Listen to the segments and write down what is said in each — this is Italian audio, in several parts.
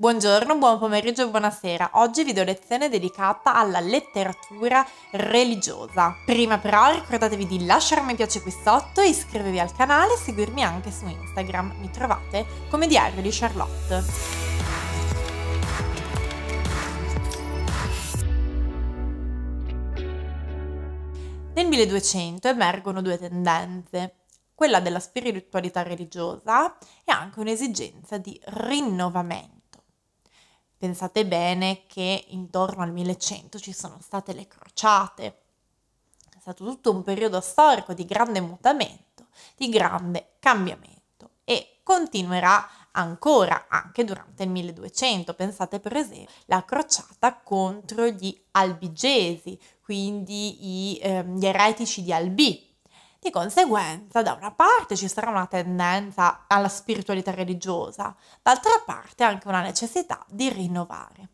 Buongiorno, buon pomeriggio e buonasera. Oggi video lezione dedicata alla letteratura religiosa. Prima però ricordatevi di lasciare un mi piace qui sotto, iscrivervi al canale e seguirmi anche su Instagram. Mi trovate come Diario di Charlotte. Nel 1200 emergono due tendenze, quella della spiritualità religiosa e anche un'esigenza di rinnovamento. Pensate bene che intorno al 1100 ci sono state le crociate. È stato tutto un periodo storico di grande mutamento, di grande cambiamento e continuerà ancora anche durante il 1200. Pensate per esempio alla crociata contro gli albigesi, quindi i, ehm, gli eretici di Albi, di conseguenza, da una parte ci sarà una tendenza alla spiritualità religiosa, d'altra parte anche una necessità di rinnovare.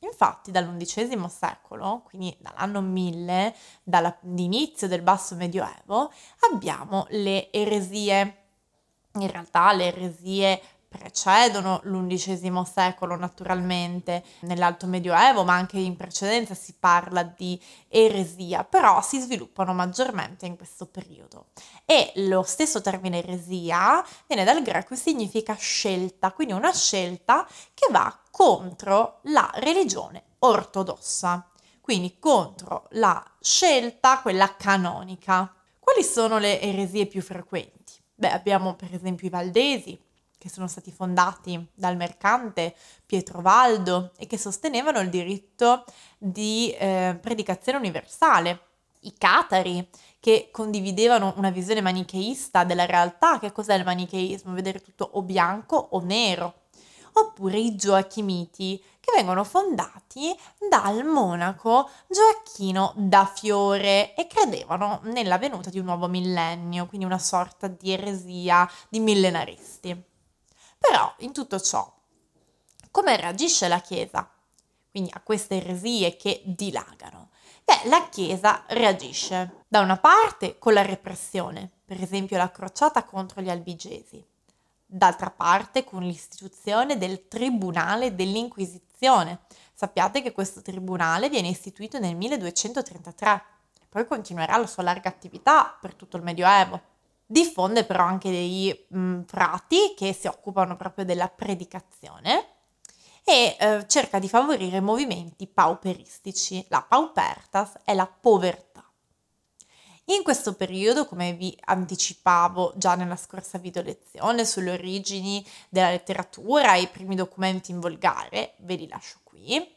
Infatti dall'undicesimo secolo, quindi dall'anno 1000, dall'inizio del basso medioevo, abbiamo le eresie. In realtà le eresie precedono l'undicesimo secolo naturalmente, nell'alto medioevo, ma anche in precedenza si parla di eresia, però si sviluppano maggiormente in questo periodo. E lo stesso termine eresia viene dal greco e significa scelta, quindi una scelta che va contro la religione ortodossa, quindi contro la scelta, quella canonica. Quali sono le eresie più frequenti? Beh, abbiamo per esempio i Valdesi, che sono stati fondati dal mercante Pietro Valdo e che sostenevano il diritto di eh, predicazione universale. I catari che condividevano una visione manicheista della realtà, che cos'è il manicheismo? Vedere tutto o bianco o nero. Oppure i Gioachimiti, che vengono fondati dal monaco Gioacchino da Fiore e credevano nella venuta di un nuovo millennio, quindi una sorta di eresia di millenaristi. Però in tutto ciò, come reagisce la Chiesa? Quindi a queste eresie che dilagano. Beh, la Chiesa reagisce da una parte con la repressione, per esempio la crociata contro gli albigesi, d'altra parte con l'istituzione del Tribunale dell'Inquisizione. Sappiate che questo tribunale viene istituito nel 1233 poi continuerà la sua larga attività per tutto il Medioevo diffonde però anche dei mh, mm, frati che si occupano proprio della predicazione e eh, cerca di favorire movimenti pauperistici. La paupertas è la povertà. In questo periodo, come vi anticipavo già nella scorsa video lezione sulle origini della letteratura e i primi documenti in volgare, ve li lascio qui,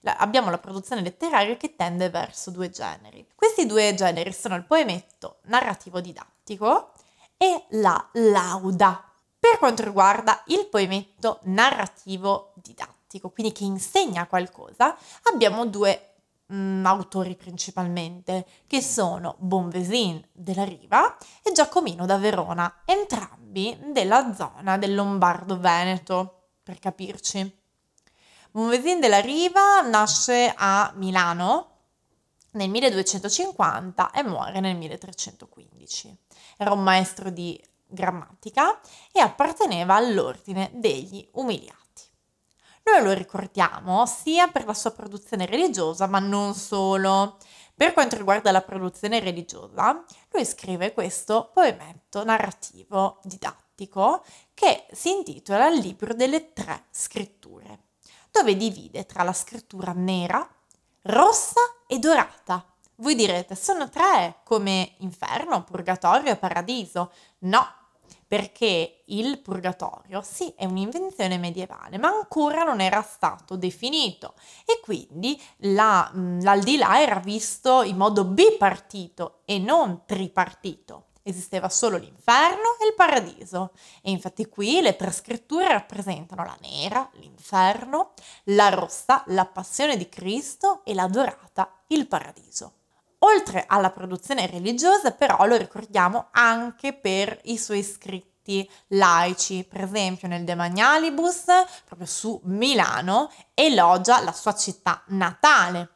la, abbiamo la produzione letteraria che tende verso due generi. Questi due generi sono il poemetto narrativo didattico drammatico e la lauda per quanto riguarda il poemetto narrativo didattico, quindi che insegna qualcosa, abbiamo due mh, mm, autori principalmente, che sono Bonvesin della Riva e Giacomino da Verona, entrambi della zona del Lombardo-Veneto, per capirci. Bonvesin della Riva nasce a Milano nel 1250 e muore nel 1315. Era un maestro di grammatica e apparteneva all'ordine degli umiliati. Noi lo ricordiamo sia per la sua produzione religiosa, ma non solo. Per quanto riguarda la produzione religiosa, lui scrive questo poemetto narrativo didattico che si intitola Il libro delle tre scritture, dove divide tra la scrittura nera, rossa e dorata. Voi direte, sono tre come inferno, purgatorio e paradiso. No, perché il purgatorio, sì, è un'invenzione medievale, ma ancora non era stato definito e quindi la, l'aldilà era visto in modo bipartito e non tripartito. Esisteva solo l'inferno e il paradiso e infatti qui le tre scritture rappresentano la nera, l'inferno, la rossa, la passione di Cristo e la dorata, il paradiso. Oltre alla produzione religiosa però lo ricordiamo anche per i suoi scritti laici, per esempio nel De Magnalibus, proprio su Milano, elogia la sua città natale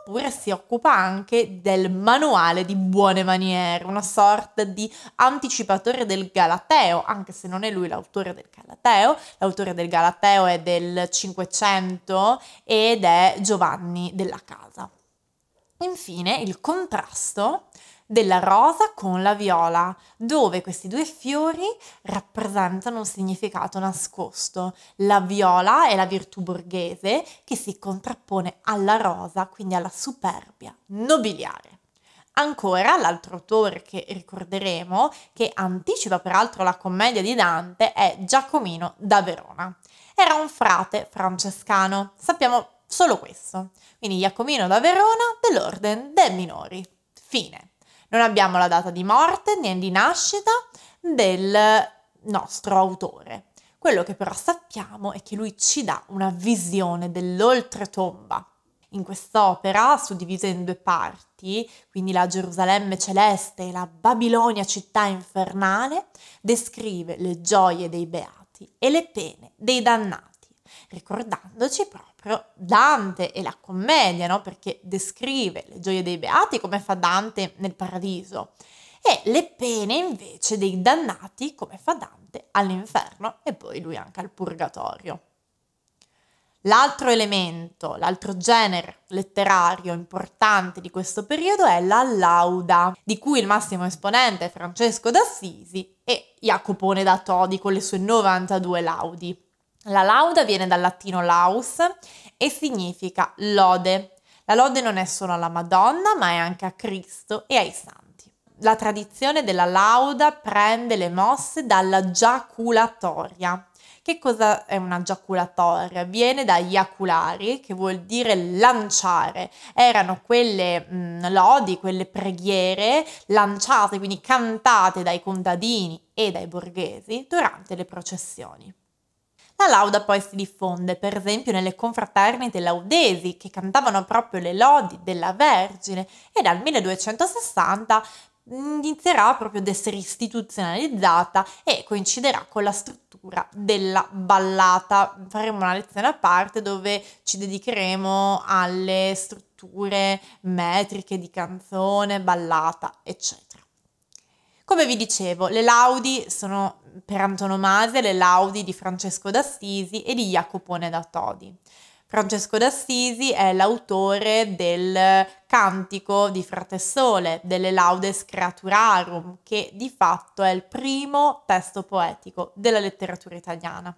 oppure si occupa anche del manuale di buone maniere, una sorta di anticipatore del Galateo, anche se non è lui l'autore del Galateo, l'autore del Galateo è del 500 ed è Giovanni della Casa. Infine il contrasto della rosa con la viola, dove questi due fiori rappresentano un significato nascosto. La viola è la virtù borghese che si contrappone alla rosa, quindi alla superbia nobiliare. Ancora l'altro autore che ricorderemo, che anticipa peraltro la commedia di Dante, è Giacomino da Verona. Era un frate francescano, sappiamo solo questo. Quindi Giacomino da Verona dell'Orden dei Minori. Fine. Non abbiamo la data di morte né di nascita del nostro autore. Quello che però sappiamo è che lui ci dà una visione dell'oltretomba. In quest'opera, suddivisa in due parti, quindi la Gerusalemme celeste e la Babilonia città infernale, descrive le gioie dei beati e le pene dei dannati, ricordandoci proprio proprio Dante e la commedia, no? perché descrive le gioie dei beati come fa Dante nel paradiso e le pene invece dei dannati come fa Dante all'inferno e poi lui anche al purgatorio. L'altro elemento, l'altro genere letterario importante di questo periodo è la lauda, di cui il massimo esponente è Francesco d'Assisi e Jacopone da Todi con le sue 92 laudi. La lauda viene dal latino laus e significa lode. La lode non è solo alla Madonna, ma è anche a Cristo e ai santi. La tradizione della lauda prende le mosse dalla giaculatoria. Che cosa è una giaculatoria? Viene da iaculari, che vuol dire lanciare. Erano quelle mh, mm, lodi, quelle preghiere lanciate, quindi cantate dai contadini e dai borghesi durante le processioni. La lauda poi si diffonde, per esempio, nelle confraternite laudesi che cantavano proprio le lodi della Vergine e dal 1260 mm, inizierà proprio ad essere istituzionalizzata e coinciderà con la struttura della ballata. Faremo una lezione a parte dove ci dedicheremo alle strutture metriche di canzone, ballata, eccetera. Come vi dicevo, le laudi sono per antonomasia le laudi di Francesco d'Assisi e di Jacopone da Todi. Francesco d'Assisi è l'autore del Cantico di Fratessole, delle Laudes Creaturarum, che di fatto è il primo testo poetico della letteratura italiana.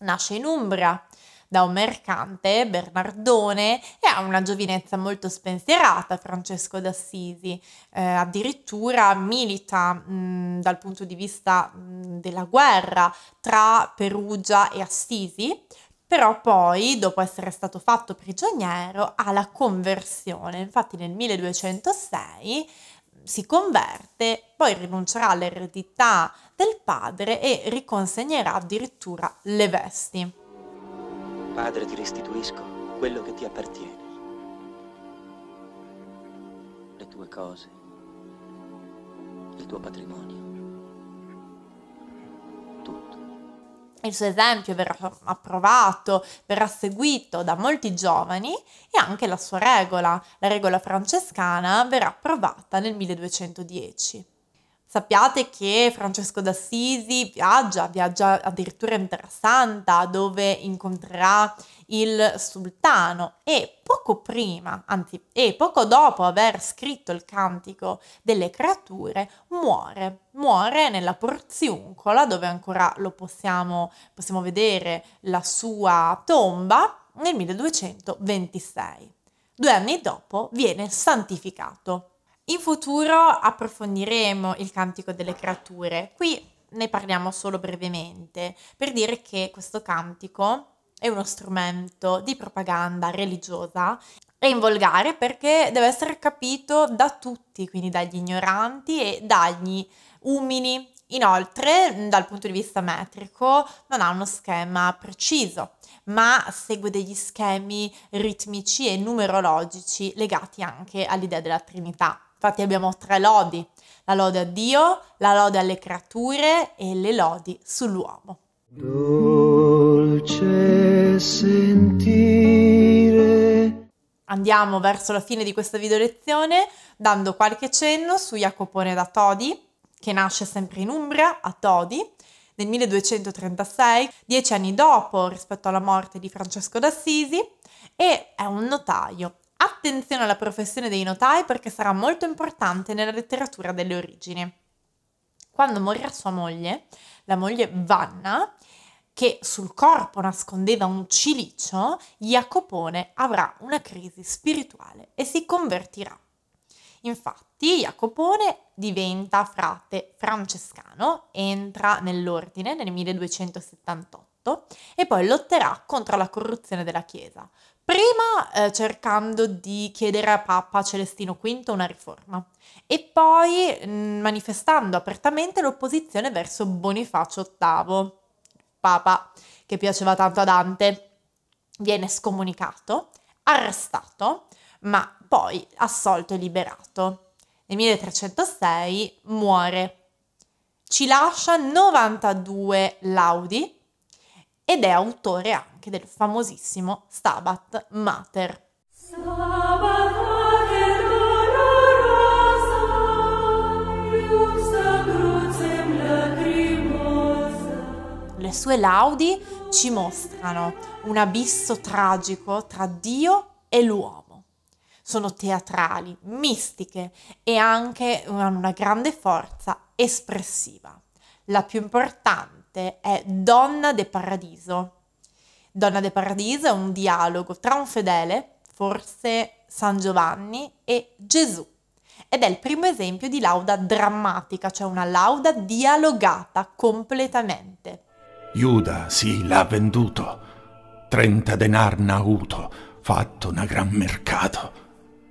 Nasce in Umbria, da un mercante, Bernardone, e ha una giovinezza molto spensierata, Francesco d'Assisi. Eh, addirittura milita mh, dal punto di vista mh, della guerra tra Perugia e Assisi, però poi, dopo essere stato fatto prigioniero, ha la conversione. Infatti nel 1206 si converte, poi rinuncerà all'eredità del padre e riconsegnerà addirittura le vesti. Padre, ti restituisco quello che ti appartiene. Le tue cose, il tuo patrimonio, tutto. Il suo esempio verrà approvato, verrà seguito da molti giovani e anche la sua regola, la regola francescana, verrà approvata nel 1210. Sappiate che Francesco d'Assisi viaggia, viaggia addirittura in Terra Santa dove incontrerà il sultano e poco prima, anzi, e poco dopo aver scritto il cantico delle creature, muore. Muore nella Porziuncola dove ancora lo possiamo, possiamo vedere la sua tomba nel 1226. Due anni dopo viene santificato in futuro approfondiremo il cantico delle creature. Qui ne parliamo solo brevemente per dire che questo cantico è uno strumento di propaganda religiosa e in volgare perché deve essere capito da tutti, quindi dagli ignoranti e dagli umili. Inoltre, dal punto di vista metrico, non ha uno schema preciso, ma segue degli schemi ritmici e numerologici legati anche all'idea della Trinità. Infatti abbiamo tre lodi, la lode a Dio, la lode alle creature e le lodi sull'uomo. Dolce sentire. Andiamo verso la fine di questa video lezione dando qualche cenno su Jacopone da Todi, che nasce sempre in Umbria, a Todi, nel 1236, dieci anni dopo rispetto alla morte di Francesco d'Assisi, e è un notaio Attenzione alla professione dei notai perché sarà molto importante nella letteratura delle origini. Quando morirà sua moglie, la moglie Vanna, che sul corpo nascondeva un cilicio, Jacopone avrà una crisi spirituale e si convertirà. Infatti Jacopone diventa frate francescano, entra nell'ordine nel 1278 e poi lotterà contro la corruzione della Chiesa, Prima eh, cercando di chiedere a Papa Celestino V una riforma e poi mh, mm, manifestando apertamente l'opposizione verso Bonifacio VIII, Papa che piaceva tanto a Dante. Viene scomunicato, arrestato, ma poi assolto e liberato. Nel 1306 muore. Ci lascia 92 laudi ed è autore anche del famosissimo Stabat Mater. Le sue laudi ci mostrano un abisso tragico tra Dio e l'uomo. Sono teatrali, mistiche e anche hanno una grande forza espressiva. La più importante parte è Donna de Paradiso. Donna de Paradiso è un dialogo tra un fedele, forse San Giovanni, e Gesù. Ed è il primo esempio di lauda drammatica, cioè una lauda dialogata completamente. Giuda sì, l'ha venduto. Trenta denar n'ha avuto, fatto una gran mercato.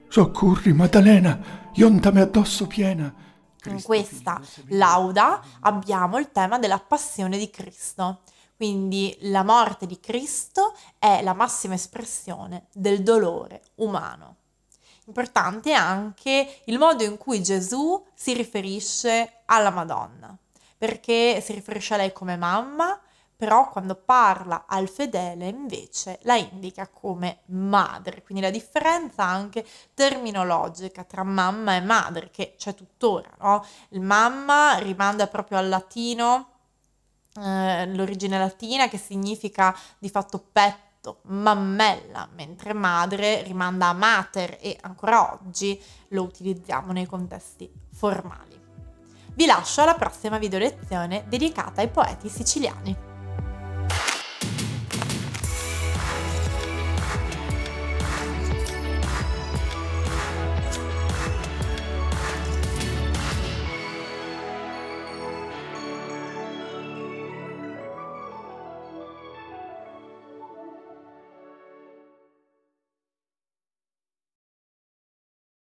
Soccorri Maddalena, iontami addosso piena in questa lauda abbiamo il tema della passione di Cristo. Quindi la morte di Cristo è la massima espressione del dolore umano. Importante è anche il modo in cui Gesù si riferisce alla Madonna, perché si riferisce a lei come mamma, però quando parla al fedele invece la indica come madre, quindi la differenza anche terminologica tra mamma e madre che c'è tuttora, no? Il mamma rimanda proprio al latino, eh, l'origine latina che significa di fatto petto mammella, mentre madre rimanda a mater e ancora oggi lo utilizziamo nei contesti formali. Vi lascio alla prossima video lezione dedicata ai poeti siciliani.